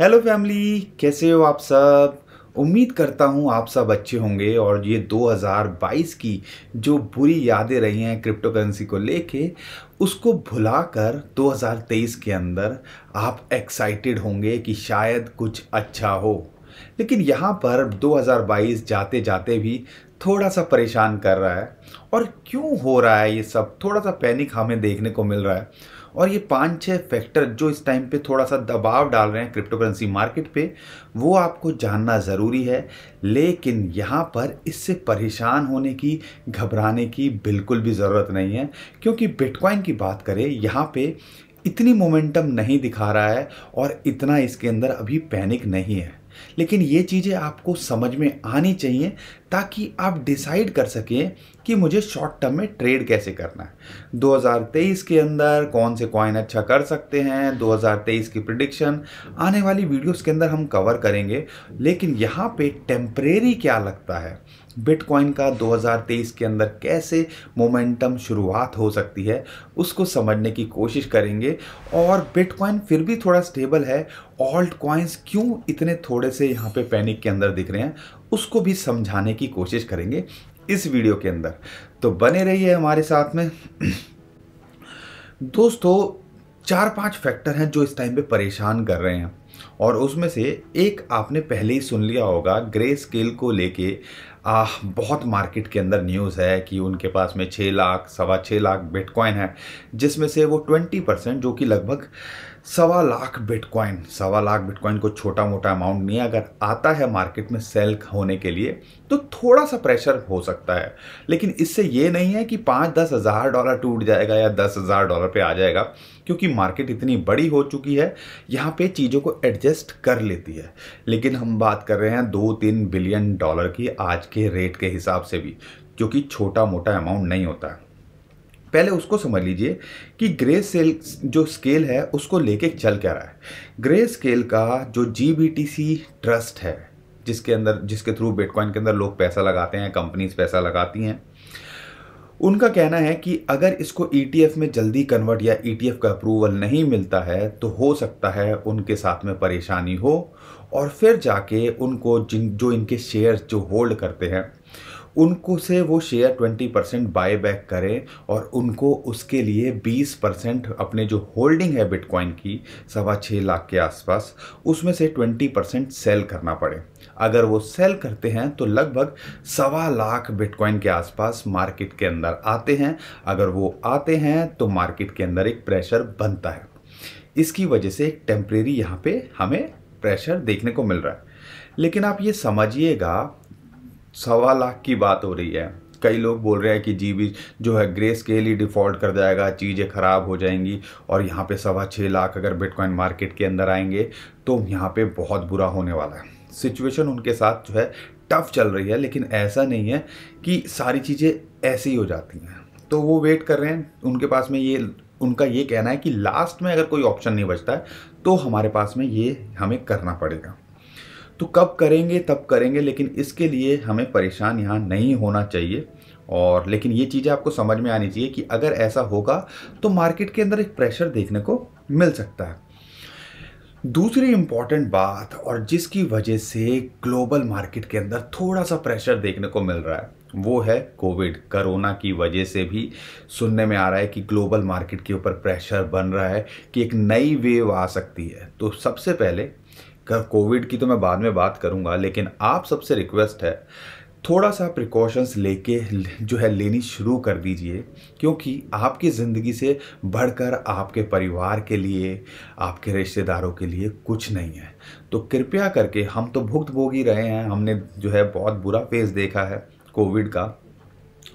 hello family कैसे हो आप सब उम्मीद करता हूँ आप सब अच्छे होंगे और ये 2022 की जो बुरी यादें रही हैं क्रिप्टो करेंसी को लेके उसको भुलाकर 2023 के अंदर आप एक्साइटेड होंगे कि शायद कुछ अच्छा हो लेकिन यहाँ पर 2022 जाते जाते भी थोड़ा सा परेशान कर रहा है और क्यों हो रहा है ये सब थोड़ा सा पैनिक हमें देखने को मिल रहा है और ये पाँच छः फैक्टर जो इस टाइम पे थोड़ा सा दबाव डाल रहे हैं क्रिप्टो करेंसी मार्केट पे वो आपको जानना ज़रूरी है लेकिन यहाँ पर इससे परेशान होने की घबराने की बिल्कुल भी ज़रूरत नहीं है क्योंकि बिटकॉइन की बात करें यहाँ पे इतनी मोमेंटम नहीं दिखा रहा है और इतना इसके अंदर अभी पैनिक नहीं है लेकिन ये चीज़ें आपको समझ में आनी चाहिए ताकि आप डिसाइड कर सकें कि मुझे शॉर्ट टर्म में ट्रेड कैसे करना है 2023 के अंदर कौन से कॉइन अच्छा कर सकते हैं 2023 की प्रिडिक्शन आने वाली वीडियोस के अंदर हम कवर करेंगे लेकिन यहाँ पे टेम्परेरी क्या लगता है बिटकॉइन का 2023 के अंदर कैसे मोमेंटम शुरुआत हो सकती है उसको समझने की कोशिश करेंगे और बिटकॉइन फिर भी थोड़ा स्टेबल है ऑल्ट कॉइन्स क्यों इतने थोड़े से यहाँ पे पैनिक के अंदर दिख रहे हैं उसको भी समझाने की कोशिश करेंगे इस वीडियो के अंदर तो बने रहिए हमारे साथ में दोस्तों चार पांच फैक्टर हैं जो इस टाइम पे परेशान कर रहे हैं और उसमें से एक आपने पहले ही सुन लिया होगा ग्रे स्केल को लेके आ, बहुत मार्केट के अंदर न्यूज़ है कि उनके पास में छः लाख सवा छः लाख बिटकॉइन है जिसमें से वो ट्वेंटी परसेंट जो कि लगभग सवा लाख बिटकॉइन सवा लाख बिटकॉइन को छोटा मोटा अमाउंट नहीं अगर आता है मार्केट में सेल होने के लिए तो थोड़ा सा प्रेशर हो सकता है लेकिन इससे ये नहीं है कि पाँच दस हज़ार डॉलर टूट जाएगा या दस हज़ार डॉलर पे आ जाएगा क्योंकि मार्केट इतनी बड़ी हो चुकी है यहाँ पे चीज़ों को एडजस्ट कर लेती है लेकिन हम बात कर रहे हैं दो तीन बिलियन डॉलर की आज के रेट के हिसाब से भी जो कि छोटा मोटा अमाउंट नहीं होता है पहले उसको समझ लीजिए कि ग्रे सेल जो स्केल है उसको लेके चल क्या रहा है ग्रे स्केल का जो जी ट्रस्ट है जिसके अंदर जिसके थ्रू बिटकॉइन के अंदर लोग पैसा लगाते हैं कंपनीज पैसा लगाती हैं उनका कहना है कि अगर इसको ई e में जल्दी कन्वर्ट या ई e का अप्रूवल नहीं मिलता है तो हो सकता है उनके साथ में परेशानी हो और फिर जाके उनको जिन जो इनके शेयर जो होल्ड करते हैं उनको से वो शेयर 20 परसेंट बाय बैक करें और उनको उसके लिए 20 परसेंट अपने जो होल्डिंग है बिटकॉइन की सवा छः लाख के आसपास उसमें से 20 परसेंट सेल करना पड़े अगर वो सेल करते हैं तो लगभग सवा लाख बिटकॉइन के आसपास मार्केट के अंदर आते हैं अगर वो आते हैं तो मार्केट के अंदर एक प्रेशर बनता है इसकी वजह से एक टेम्परेरी यहाँ पर हमें प्रेशर देखने को मिल रहा है लेकिन आप ये समझिएगा सवा लाख की बात हो रही है कई लोग बोल रहे हैं कि जी भी जो है ग्रे स्केल ही डिफ़ॉल्ट कर जाएगा चीज़ें ख़राब हो जाएंगी और यहाँ पे सवा छः लाख अगर बिटकॉइन मार्केट के अंदर आएंगे तो यहाँ पे बहुत बुरा होने वाला है सिचुएशन उनके साथ जो है टफ़ चल रही है लेकिन ऐसा नहीं है कि सारी चीज़ें ऐसी हो जाती हैं तो वो वेट कर रहे हैं उनके पास में ये उनका ये कहना है कि लास्ट में अगर कोई ऑप्शन नहीं बचता है तो हमारे पास में ये हमें करना पड़ेगा तो कब करेंगे तब करेंगे लेकिन इसके लिए हमें परेशान यहाँ नहीं होना चाहिए और लेकिन ये चीज़ें आपको समझ में आनी चाहिए कि अगर ऐसा होगा तो मार्केट के अंदर एक प्रेशर देखने को मिल सकता है दूसरी इम्पॉर्टेंट बात और जिसकी वजह से ग्लोबल मार्केट के अंदर थोड़ा सा प्रेशर देखने को मिल रहा है वो है कोविड करोना की वजह से भी सुनने में आ रहा है कि ग्लोबल मार्केट के ऊपर प्रेशर बन रहा है कि एक नई वेव आ सकती है तो सबसे पहले कोविड की तो मैं बाद में बात करूँगा लेकिन आप सबसे रिक्वेस्ट है थोड़ा सा प्रिकॉशंस लेके जो है लेनी शुरू कर दीजिए क्योंकि आपकी ज़िंदगी से बढ़कर आपके परिवार के लिए आपके रिश्तेदारों के लिए कुछ नहीं है तो कृपया करके हम तो भुक्त भोगी रहे हैं हमने जो है बहुत बुरा फेस देखा है कोविड का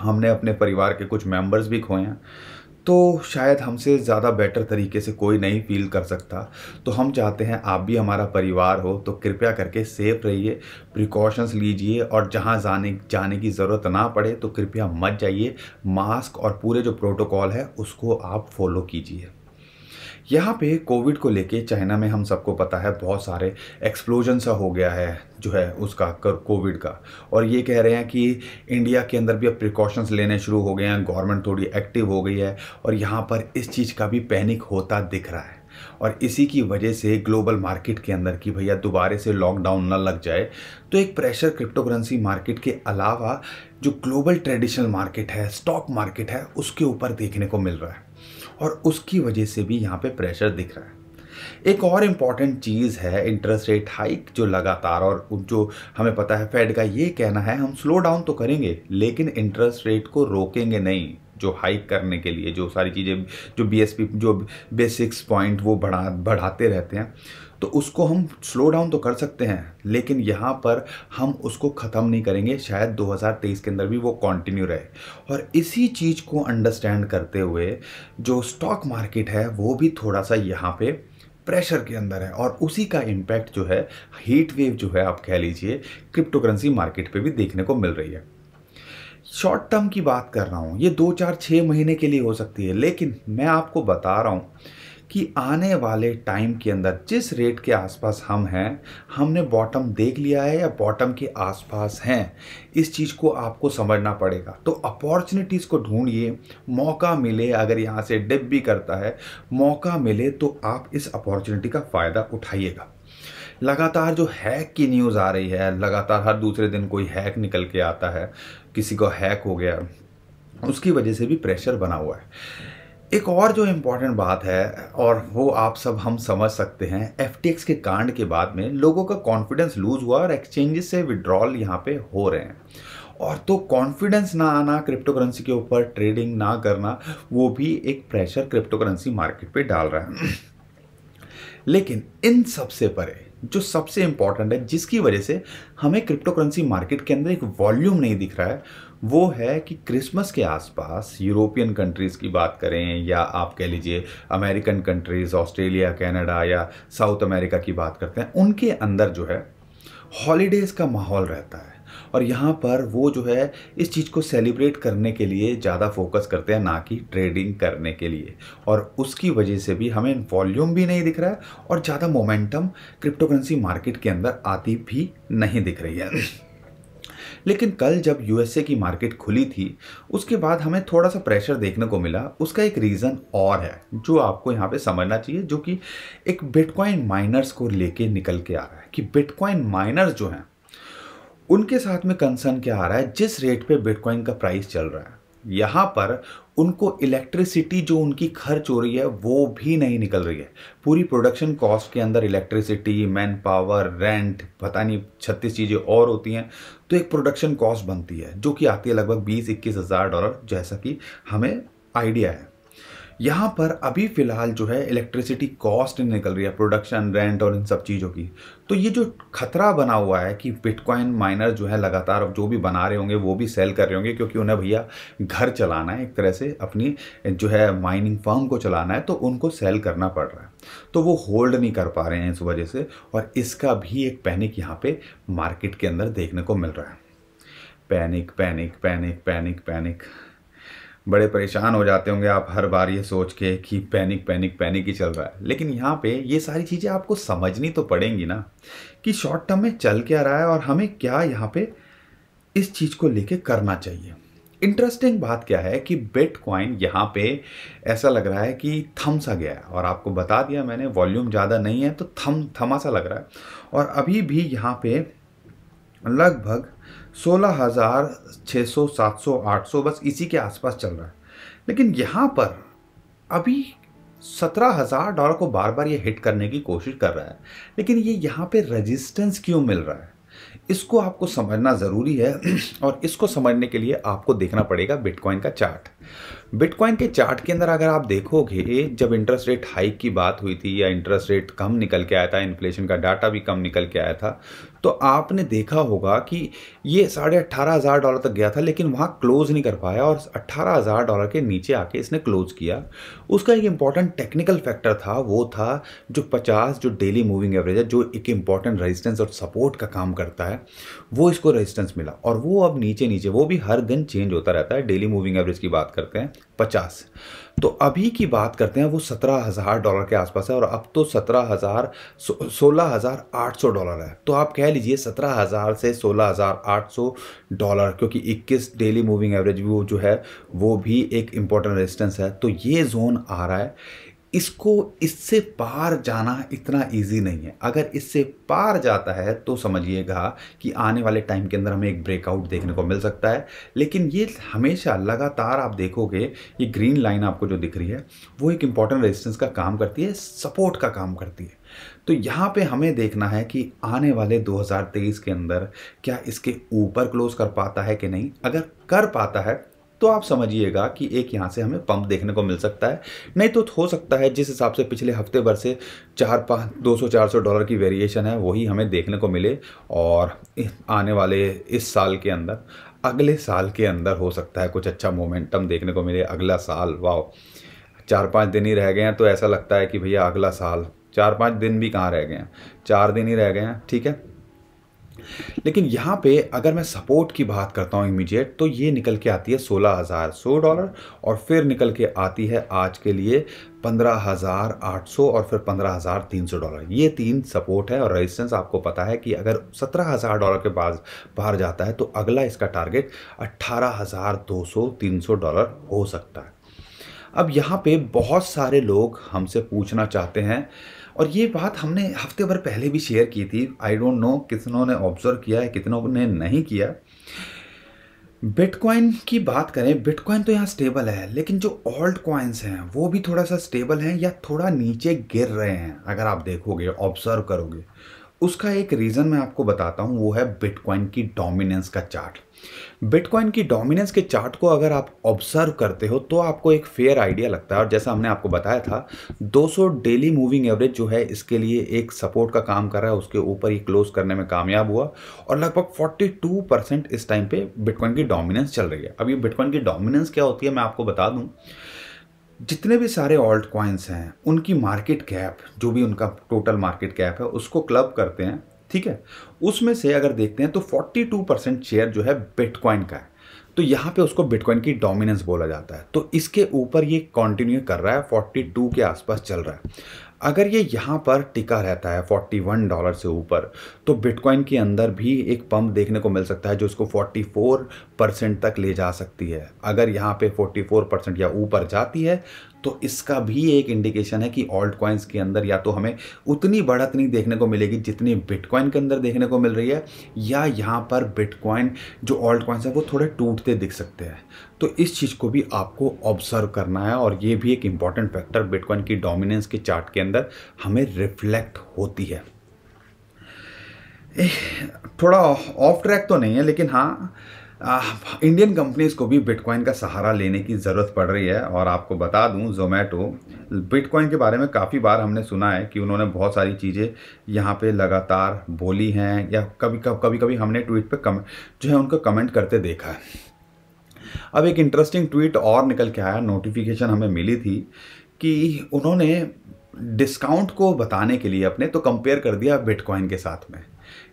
हमने अपने परिवार के कुछ मेंबर्स भी खोए हैं तो शायद हमसे ज़्यादा बेटर तरीके से कोई नहीं फील कर सकता तो हम चाहते हैं आप भी हमारा परिवार हो तो कृपया करके सेफ रहिए प्रिकॉशंस लीजिए और जहाँ जाने जाने की ज़रूरत ना पड़े तो कृपया मत जाइए मास्क और पूरे जो प्रोटोकॉल है उसको आप फॉलो कीजिए यहाँ पे कोविड को लेके चाइना में हम सबको पता है बहुत सारे एक्सप्लोजन सा हो गया है जो है उसका कोविड का और ये कह रहे हैं कि इंडिया के अंदर भी अब प्रिकॉशंस लेने शुरू हो गए हैं गवर्नमेंट थोड़ी एक्टिव हो गई है और यहाँ पर इस चीज़ का भी पैनिक होता दिख रहा है और इसी की वजह से ग्लोबल मार्केट के अंदर कि भैया दोबारे से लॉकडाउन न लग जाए तो एक प्रेशर क्रिप्टो करेंसी मार्केट के अलावा जो ग्लोबल ट्रेडिशनल मार्केट है स्टॉक मार्केट है उसके ऊपर देखने को मिल रहा है और उसकी वजह से भी यहाँ पे प्रेशर दिख रहा है एक और इम्पॉर्टेंट चीज़ है इंटरेस्ट रेट हाइक जो लगातार और जो हमें पता है फेड का ये कहना है हम स्लो डाउन तो करेंगे लेकिन इंटरेस्ट रेट को रोकेंगे नहीं जो हाइक करने के लिए जो सारी चीज़ें जो बी जो बेसिक्स पॉइंट वो बढ़ा बढ़ाते रहते हैं तो उसको हम स्लो डाउन तो कर सकते हैं लेकिन यहाँ पर हम उसको ख़त्म नहीं करेंगे शायद 2023 के अंदर भी वो कंटिन्यू रहे और इसी चीज़ को अंडरस्टैंड करते हुए जो स्टॉक मार्केट है वो भी थोड़ा सा यहाँ पे प्रेशर के अंदर है और उसी का इम्पैक्ट जो है हीट वेव जो है आप कह लीजिए क्रिप्टो करेंसी मार्केट पर भी देखने को मिल रही है शॉर्ट टर्म की बात कर रहा हूँ ये दो चार छः महीने के लिए हो सकती है लेकिन मैं आपको बता रहा हूँ कि आने वाले टाइम के अंदर जिस रेट के आसपास हम हैं हमने बॉटम देख लिया है या बॉटम के आसपास हैं इस चीज़ को आपको समझना पड़ेगा तो अपॉर्चुनिटीज़ को ढूंढिए मौका मिले अगर यहाँ से डिप भी करता है मौका मिले तो आप इस अपॉर्चुनिटी का फ़ायदा उठाइएगा लगातार जो हैक की न्यूज़ आ रही है लगातार हर दूसरे दिन कोई हैक निकल के आता है किसी को हैक हो गया उसकी वजह से भी प्रेशर बना हुआ है एक और जो इम्पॉर्टेंट बात है और वो आप सब हम समझ सकते हैं एफ के कांड के बाद में लोगों का कॉन्फिडेंस लूज हुआ और एक्सचेंजेस से विड्रॉल यहाँ पे हो रहे हैं और तो कॉन्फिडेंस ना आना क्रिप्टो करेंसी के ऊपर ट्रेडिंग ना करना वो भी एक प्रेशर क्रिप्टो करेंसी मार्केट पे डाल रहा है लेकिन इन सबसे परे जो सबसे इंपॉर्टेंट है जिसकी वजह से हमें क्रिप्टो करेंसी मार्केट के अंदर एक वॉल्यूम नहीं दिख रहा है वो है कि क्रिसमस के आसपास यूरोपियन कंट्रीज़ की बात करें या आप कह लीजिए अमेरिकन कंट्रीज़ ऑस्ट्रेलिया कनाडा या साउथ अमेरिका की बात करते हैं उनके अंदर जो है हॉलीडेज़ का माहौल रहता है और यहाँ पर वो जो है इस चीज़ को सेलिब्रेट करने के लिए ज़्यादा फोकस करते हैं ना कि ट्रेडिंग करने के लिए और उसकी वजह से भी हमें वॉल्यूम भी नहीं दिख रहा है और ज़्यादा मोमेंटम क्रिप्टोकरेंसी मार्केट के अंदर आती भी नहीं दिख रही है लेकिन कल जब यूएसए की मार्केट खुली थी उसके बाद हमें थोड़ा सा प्रेशर देखने को मिला उसका एक रीज़न और है जो आपको यहाँ पे समझना चाहिए जो कि एक बिटकॉइन माइनर्स को लेके निकल के आ रहा है कि बिटकॉइन माइनर्स जो हैं उनके साथ में कंसर्न क्या आ रहा है जिस रेट पे बिटकॉइन का प्राइस चल रहा है यहाँ पर उनको इलेक्ट्रिसिटी जो उनकी खर्च हो रही है वो भी नहीं निकल रही है पूरी प्रोडक्शन कॉस्ट के अंदर इलेक्ट्रिसिटी मैन पावर रेंट पता नहीं छत्तीस चीज़ें और होती हैं तो एक प्रोडक्शन कॉस्ट बनती है जो कि आती है लगभग बीस इक्कीस हज़ार डॉलर जैसा कि हमें आइडिया है यहाँ पर अभी फ़िलहाल जो है इलेक्ट्रिसिटी कॉस्ट निकल रही है प्रोडक्शन रेंट और इन सब चीज़ों की तो ये जो खतरा बना हुआ है कि बिटकॉइन माइनर जो है लगातार जो भी बना रहे होंगे वो भी सेल कर रहे होंगे क्योंकि उन्हें भैया घर चलाना है एक तरह से अपनी जो है माइनिंग फर्म को चलाना है तो उनको सेल करना पड़ रहा है तो वो होल्ड नहीं कर पा रहे हैं इस वजह से और इसका भी एक पैनिक यहाँ पर मार्केट के अंदर देखने को मिल रहा है panic panic panic panic panic बड़े परेशान हो जाते होंगे आप हर बार ये सोच के कि पैनिक पैनिक पैनिक ही चल रहा है लेकिन यहाँ पे ये सारी चीज़ें आपको समझनी तो पड़ेंगी ना कि शॉर्ट टर्म में चल क्या रहा है और हमें क्या यहाँ पे इस चीज़ को लेके करना चाहिए इंटरेस्टिंग बात क्या है कि बेट क्वाइन यहाँ पे ऐसा लग रहा है कि थम सा गया है और आपको बता दिया मैंने वॉल्यूम ज़्यादा नहीं है तो थम थमा सा लग रहा है और अभी भी यहाँ पे लगभग सोलह हज़ार छः सौ सात सौ आठ सौ बस इसी के आसपास चल रहा है लेकिन यहाँ पर अभी सत्रह हज़ार डॉलर को बार बार ये हिट करने की कोशिश कर रहा है लेकिन ये यहाँ पे रेजिस्टेंस क्यों मिल रहा है इसको आपको समझना ज़रूरी है और इसको समझने के लिए आपको देखना पड़ेगा बिटकॉइन का चार्ट बिटकॉइन के चार्ट के अंदर अगर आप देखोगे जब इंटरेस्ट रेट हाइक की बात हुई थी या इंटरेस्ट रेट कम निकल के आया था इन्फ्लेशन का डाटा भी कम निकल के आया था तो आपने देखा होगा कि ये साढ़े अट्ठारह हज़ार डॉलर तक गया था लेकिन वहाँ क्लोज़ नहीं कर पाया और अट्ठारह हज़ार डॉलर के नीचे आके इसने क्लोज़ किया उसका एक इम्पॉर्टेंट टेक्निकल फैक्टर था वो था जो पचास जो डेली मूविंग एवरेज है जो एक इम्पॉर्टेंट रेजिस्टेंस और सपोर्ट का काम करता है वो इसको रेजिस्टेंस मिला और वो अब नीचे नीचे वो भी हर दिन चेंज होता रहता है डेली मूविंग एवरेज की बात करते हैं पचास तो अभी की बात करते हैं वो सत्रह हज़ार डॉलर के आसपास है और अब तो सत्रह हज़ार सोलह हज़ार आठ सौ डॉलर है तो आप कह लीजिए सत्रह हज़ार से सोलह हज़ार आठ सौ डॉलर क्योंकि इक्कीस डेली मूविंग एवरेज भी वो जो है वो भी एक इम्पोर्टेंट रेजिस्टेंस है तो ये जोन आ रहा है इसको इससे पार जाना इतना इजी नहीं है अगर इससे पार जाता है तो समझिएगा कि आने वाले टाइम के अंदर हमें एक ब्रेकआउट देखने को मिल सकता है लेकिन ये हमेशा लगातार आप देखोगे ये ग्रीन लाइन आपको जो दिख रही है वो एक इम्पॉर्टेंट रेजिस्टेंस का काम करती है सपोर्ट का काम करती है तो यहाँ पे हमें देखना है कि आने वाले 2023 के अंदर क्या इसके ऊपर क्लोज कर पाता है कि नहीं अगर कर पाता है तो आप समझिएगा कि एक यहाँ से हमें पंप देखने को मिल सकता है नहीं तो हो सकता है जिस हिसाब से पिछले हफ्ते भर से चार पाँच दो सौ चार सौ डॉलर की वेरिएशन है वही हमें देखने को मिले और आने वाले इस साल के अंदर अगले साल के अंदर हो सकता है कुछ अच्छा मोमेंटम देखने को मिले अगला साल वाह चार पाँच दिन ही रह गए हैं तो ऐसा लगता है कि भैया अगला साल चार पाँच दिन भी कहाँ रह गए हैं चार दिन ही रह गए हैं ठीक है लेकिन यहाँ पे अगर मैं सपोर्ट की बात करता हूँ इमीडिएट तो ये निकल के आती है सोलह हज़ार सौ डॉलर और फिर निकल के आती है आज के लिए पंद्रह हज़ार आठ सौ और फिर पंद्रह हज़ार तीन सौ डॉलर ये तीन सपोर्ट है और रेजिस्टेंस आपको पता है कि अगर सत्रह हज़ार डॉलर के बाद बाहर जाता है तो अगला इसका टारगेट अट्ठारह हज़ार दो सौ तीन सौ डॉलर हो सकता है अब यहाँ पे बहुत सारे लोग हमसे पूछना चाहते हैं और ये बात हमने हफ्ते भर पहले भी शेयर की थी आई डोंट नो कितनों ने ऑब्जर्व किया है कितनों ने नहीं किया बिटकॉइन की बात करें बिटकॉइन तो यहाँ स्टेबल है लेकिन जो ऑल्ट कॉइन्स हैं वो भी थोड़ा सा स्टेबल हैं या थोड़ा नीचे गिर रहे हैं अगर आप देखोगे ऑब्जर्व करोगे उसका एक रीज़न मैं आपको बताता हूँ वो है बिटकॉइन की डोमिनेंस का चार्ट बिटकॉइन की डोमिनेंस के चार्ट को अगर आप ऑब्जर्व करते हो तो आपको एक फेयर आइडिया लगता है और जैसा हमने आपको बताया था 200 डेली मूविंग एवरेज जो है इसके लिए एक सपोर्ट का काम कर रहा है उसके ऊपर ही क्लोज करने में कामयाब हुआ और लगभग 42 परसेंट इस टाइम पे बिटकॉइन की डोमिनेंस चल रही है अब ये बिटकॉइन की डोमिनेंस क्या होती है मैं आपको बता दूँ जितने भी सारे ऑल्ट क्वाइंस हैं उनकी मार्केट कैप जो भी उनका टोटल मार्केट कैप है उसको क्लब करते हैं ठीक है उसमें से अगर देखते हैं तो 42 परसेंट शेयर जो है बिटकॉइन का है तो यहाँ पे उसको बिटकॉइन की डोमिनेंस बोला जाता है तो इसके ऊपर ये कंटिन्यू कर रहा है 42 के आसपास चल रहा है अगर ये यहाँ पर टिका रहता है 41 डॉलर से ऊपर तो बिटकॉइन के अंदर भी एक पंप देखने को मिल सकता है जो इसको 44 परसेंट तक ले जा सकती है अगर यहाँ पे 44 परसेंट या ऊपर जाती है तो इसका भी एक इंडिकेशन है कि ऑल्ट क्वाइंस के अंदर या तो हमें उतनी बढ़त नहीं देखने को मिलेगी जितनी बिटकॉइन के अंदर देखने को मिल रही है या यहाँ पर बिटकॉइन जो ऑल्ट क्वाइंस है वो थोड़े टूटते दिख सकते हैं तो इस चीज़ को भी आपको ऑब्जर्व करना है और ये भी एक इम्पॉर्टेंट फैक्टर बिटकॉइन की डोमिनेंस के चार्ट के अंदर हमें रिफ्लेक्ट होती है थोड़ा ऑफ ट्रैक तो नहीं है लेकिन हाँ इंडियन कंपनीज को भी बिटकॉइन का सहारा लेने की ज़रूरत पड़ रही है और आपको बता दूं जोमेटो बिटकॉइन के बारे में काफ़ी बार हमने सुना है कि उन्होंने बहुत सारी चीज़ें यहाँ पे लगातार बोली हैं या कभी कभी कभी हमने ट्वीट पे कम जो है उनका कमेंट करते देखा है अब एक इंटरेस्टिंग ट्वीट और निकल के आया नोटिफिकेशन हमें मिली थी कि उन्होंने डिस्काउंट को बताने के लिए अपने तो कंपेयर कर दिया बिटकॉइन के साथ में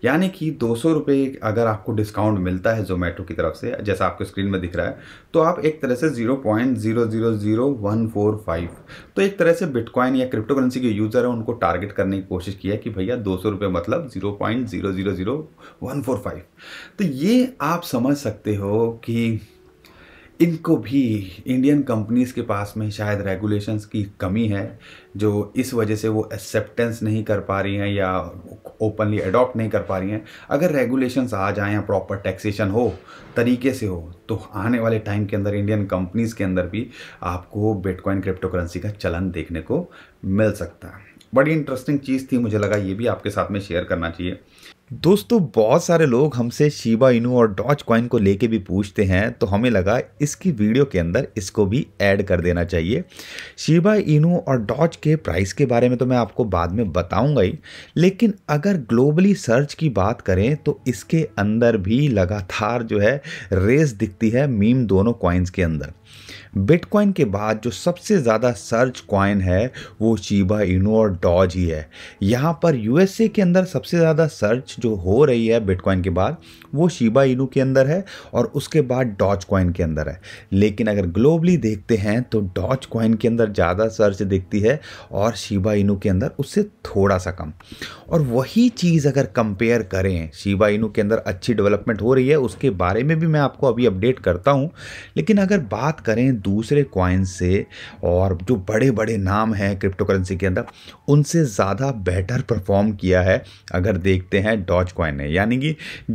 यानी कि दो सौ अगर आपको डिस्काउंट मिलता है जोमेटो की तरफ से जैसा आपको स्क्रीन में दिख रहा है तो आप एक तरह से zero point zero zero zero one four five तो एक तरह से बिटकॉइन या क्रिप्टो करेंसी के यूज़र हैं उनको टारगेट करने की कोशिश की है कि भैया दो सौ रुपये मतलब zero point zero zero zero one four five तो ये आप समझ सकते हो कि इनको भी इंडियन कंपनीज़ के पास में शायद रेगुलेशंस की कमी है जो इस वजह से वो एक्सेप्टेंस नहीं कर पा रही हैं या ओपनली अडॉप्ट नहीं कर पा रही हैं अगर रेगुलेशंस आ जाएँ या प्रॉपर टैक्सेशन हो तरीके से हो तो आने वाले टाइम के अंदर इंडियन कंपनीज़ के अंदर भी आपको बिटकॉइन क्रिप्टो करेंसी का चलन देखने को मिल सकता है बड़ी इंटरेस्टिंग चीज़ थी मुझे लगा ये भी आपके साथ में शेयर करना चाहिए दोस्तों बहुत सारे लोग हमसे शिबा इनू और डॉच कॉइन को लेके भी पूछते हैं तो हमें लगा इसकी वीडियो के अंदर इसको भी ऐड कर देना चाहिए शिबा इनू और डॉच के प्राइस के बारे में तो मैं आपको बाद में बताऊंगा ही लेकिन अगर ग्लोबली सर्च की बात करें तो इसके अंदर भी लगातार जो है रेस दिखती है मीम दोनों कॉइन्स के अंदर बिटकॉइन के बाद जो सबसे ज़्यादा सर्च कॉइन है वो शीबा इनो और डॉज ही है यहाँ पर यूएसए के अंदर सबसे ज़्यादा सर्च जो हो रही है बिटकॉइन के बाद वो शीबा इनू के अंदर है और उसके बाद डॉज कॉइन के अंदर है लेकिन अगर ग्लोबली देखते हैं तो डॉज कॉइन के अंदर ज़्यादा सर्च दिखती है और शीबा इनू के अंदर उससे थोड़ा सा कम और वही चीज़ अगर कंपेयर करें शीबा इनू के अंदर अच्छी डेवलपमेंट हो रही है उसके बारे में भी मैं आपको अभी अपडेट करता हूँ लेकिन अगर बात करें दूसरे कॉइन से और जो बड़े बड़े नाम हैं क्रिप्टो करेंसी के अंदर उनसे ज़्यादा बेटर परफॉर्म किया है अगर देखते हैं डॉच कॉइन ने यानी कि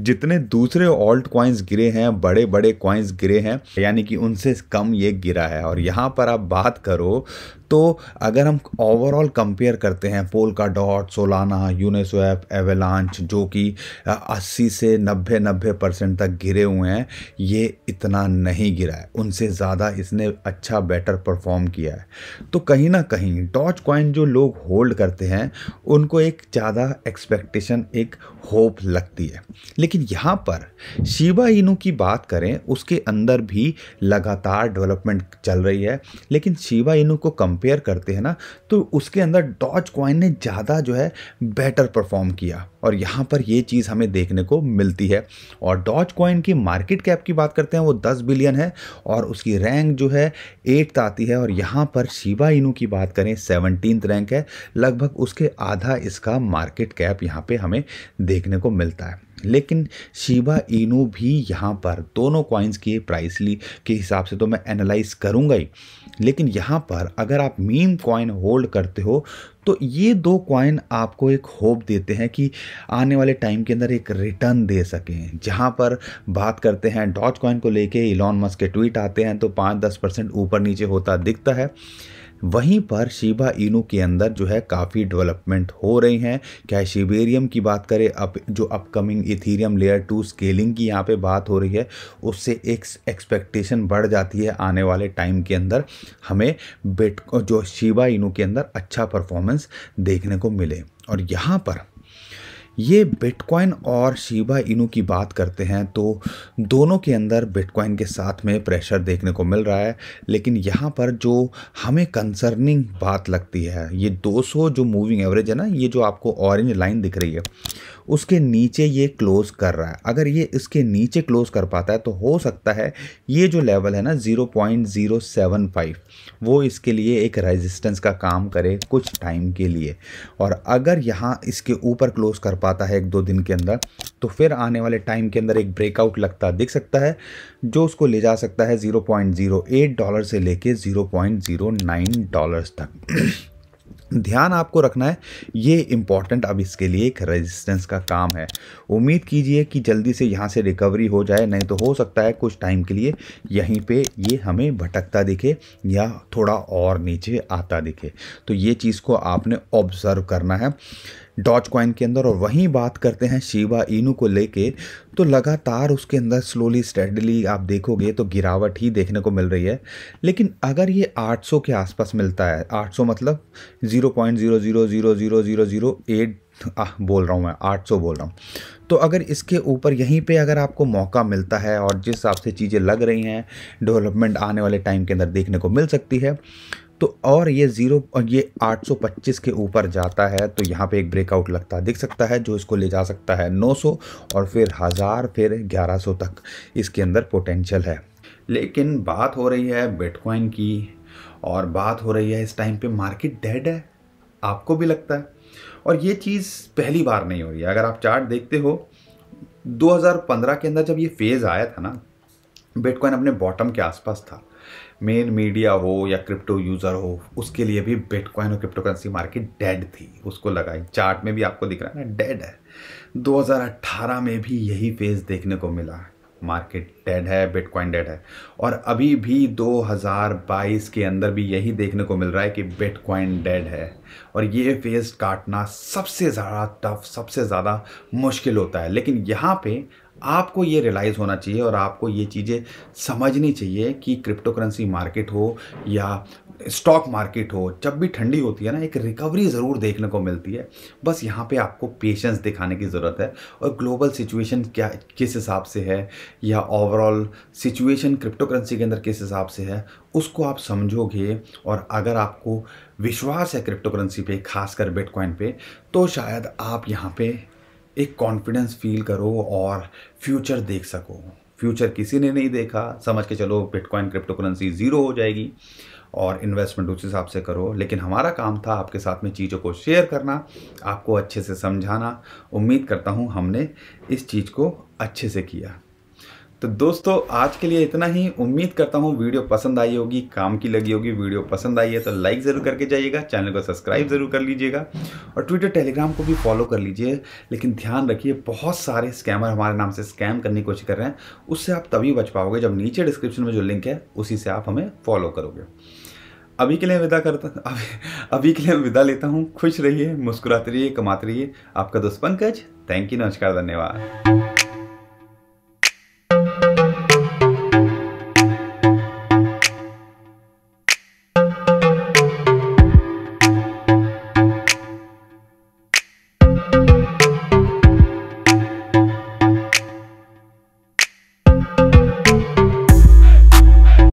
जितने दूसरे ऑल्ट कॉइन्स गिरे हैं बड़े बड़े कॉइन्स गिरे हैं यानी कि उनसे कम ये गिरा है और यहाँ पर आप बात करो तो अगर हम ओवरऑल कंपेयर करते हैं Polkadot Solana Uniswap Avalanche जो कि 80 से 90 90 परसेंट तक गिरे हुए हैं ये इतना नहीं गिरा है उनसे ज़्यादा इसने अच्छा बेटर परफॉर्म किया है तो कहीं ना कहीं डॉट कॉइन जो लोग होल्ड करते हैं उनको एक ज़्यादा एक्सपेक्टेशन एक होप लगती है लेकिन यहाँ पर शिवा इनू की बात करें उसके अंदर भी लगातार डेवलपमेंट चल रही है लेकिन शिबा इनू को कम कंपेयर करते हैं ना तो उसके अंदर डॉज क्वाइन ने ज़्यादा जो है बेटर परफॉर्म किया और यहाँ पर ये चीज़ हमें देखने को मिलती है और डॉज कॉइन की मार्केट कैप की बात करते हैं वो 10 बिलियन है और उसकी रैंक जो है एट्थ आती है और यहाँ पर शिवा इनू की बात करें सेवनटीन रैंक है लगभग उसके आधा इसका मार्केट कैप यहाँ पे हमें देखने को मिलता है लेकिन शिबा इनू भी यहाँ पर दोनों कॉइन्स की प्राइस ली के हिसाब से तो मैं एनालाइज करूँगा ही लेकिन यहाँ पर अगर आप मीम कॉइन होल्ड करते हो तो ये दो क्वाइन आपको एक होप देते हैं कि आने वाले टाइम के अंदर एक रिटर्न दे सकें जहाँ पर बात करते हैं डॉच कॉइन को लेके इलॉन मस्क के ट्वीट आते हैं तो पाँच दस परसेंट ऊपर नीचे होता दिखता है वहीं पर शिबा इनू के अंदर जो है काफ़ी डेवलपमेंट हो रही हैं क्या शिबेरियम की बात करें अप जो upcoming Ethereum layer two scaling की यहाँ पे बात हो रही है उससे एक एक्सपेक्टेशन बढ़ जाती है आने वाले टाइम के अंदर हमें बिट जो शिबा इनू के अंदर अच्छा परफॉर्मेंस देखने को मिले और यहाँ पर ये बिटकॉइन और शिबा इनू की बात करते हैं तो दोनों के अंदर बिटकॉइन के साथ में प्रेशर देखने को मिल रहा है लेकिन यहाँ पर जो हमें कंसर्निंग बात लगती है ये 200 जो मूविंग एवरेज है ना ये जो आपको ऑरेंज लाइन दिख रही है उसके नीचे ये क्लोज़ कर रहा है अगर ये इसके नीचे क्लोज़ कर पाता है तो हो सकता है ये जो लेवल है ना 0.075 वो इसके लिए एक रेजिस्टेंस का काम करे कुछ टाइम के लिए और अगर यहाँ इसके ऊपर क्लोज़ कर पाता है एक दो दिन के अंदर तो फिर आने वाले टाइम के अंदर एक ब्रेकआउट लगता दिख सकता है जो उसको ले जा सकता है 0.08 डॉलर से लेके 0.09 डॉलर्स तक ध्यान आपको रखना है ये इम्पॉर्टेंट अब इसके लिए एक रेजिस्टेंस का काम है उम्मीद कीजिए कि जल्दी से यहाँ से रिकवरी हो जाए नहीं तो हो सकता है कुछ टाइम के लिए यहीं पे ये हमें भटकता दिखे या थोड़ा और नीचे आता दिखे तो ये चीज़ को आपने ऑब्ज़र्व करना है डॉच क्वाइन के अंदर और वहीं बात करते हैं शिवा इनू को लेके तो लगातार उसके अंदर स्लोली स्टेडली आप देखोगे तो गिरावट ही देखने को मिल रही है लेकिन अगर ये 800 के आसपास मिलता है 800 मतलब 0.0000008 आ, बोल रहा हूँ मैं 800 बोल रहा हूँ तो अगर इसके ऊपर यहीं पे अगर आपको मौका मिलता है और जिस हिसाब से चीज़ें लग रही हैं डेवलपमेंट आने वाले टाइम के अंदर देखने को मिल सकती है तो और ये ज़ीरो और ये 825 के ऊपर जाता है तो यहाँ पे एक ब्रेकआउट लगता है दिख सकता है जो इसको ले जा सकता है 900 और फिर हज़ार फिर 1100 तक इसके अंदर पोटेंशियल है लेकिन बात हो रही है बिटकॉइन की और बात हो रही है इस टाइम पे मार्केट डेड है आपको भी लगता है और ये चीज़ पहली बार नहीं हो रही है अगर आप चार्ट देखते हो 2015 के अंदर जब ये फेज़ आया था ना बिटकॉइन अपने बॉटम के आसपास था मेन मीडिया हो या क्रिप्टो यूज़र हो उसके लिए भी बिटकॉइन और क्रिप्टो करेंसी मार्केट डेड थी उसको लगाई चार्ट में भी आपको दिख रहा है ना डेड है 2018 में भी यही फेज़ देखने को मिला मार्केट डेड है बिटकॉइन डेड है और अभी भी 2022 के अंदर भी यही देखने को मिल रहा है कि बिटकॉइन डेड है और ये फेज काटना सबसे ज़्यादा टफ सबसे ज़्यादा मुश्किल होता है लेकिन यहाँ पे आपको ये रियलाइज़ होना चाहिए और आपको ये चीज़ें समझनी चाहिए कि क्रिप्टो करेंसी मार्केट हो या स्टॉक मार्केट हो जब भी ठंडी होती है ना एक रिकवरी ज़रूर देखने को मिलती है बस यहाँ पे आपको पेशेंस दिखाने की ज़रूरत है और ग्लोबल सिचुएशन क्या किस हिसाब से है या ओवरऑल सिचुएशन क्रिप्टो करेंसी के अंदर किस हिसाब से है उसको आप समझोगे और अगर आपको विश्वास है क्रिप्टो करेंसी पे खासकर बिटकॉइन पे तो शायद आप यहाँ पे एक कॉन्फिडेंस फील करो और फ्यूचर देख सको फ्यूचर किसी ने नहीं देखा समझ के चलो बिटकॉइन क्रिप्टो करेंसी ज़ीरो हो जाएगी और इन्वेस्टमेंट उस हिसाब से करो लेकिन हमारा काम था आपके साथ में चीज़ों को शेयर करना आपको अच्छे से समझाना उम्मीद करता हूँ हमने इस चीज़ को अच्छे से किया तो दोस्तों आज के लिए इतना ही उम्मीद करता हूँ वीडियो पसंद आई होगी काम की लगी होगी वीडियो पसंद आई है तो लाइक ज़रूर करके जाइएगा चैनल को सब्सक्राइब ज़रूर कर लीजिएगा और ट्विटर टेलीग्राम को भी फॉलो कर लीजिए लेकिन ध्यान रखिए बहुत सारे स्कैमर हमारे नाम से स्कैम करने की कोशिश कर रहे हैं उससे आप तभी बच पाओगे जब नीचे डिस्क्रिप्शन में जो लिंक है उसी से आप हमें फॉलो करोगे अभी के लिए विदा करता अभी अभी के लिए विदा लेता हूँ खुश रहिए मुस्कुराते रहिए कमाते रहिए आपका दोस्त पंकज थैंक यू नमस्कार धन्यवाद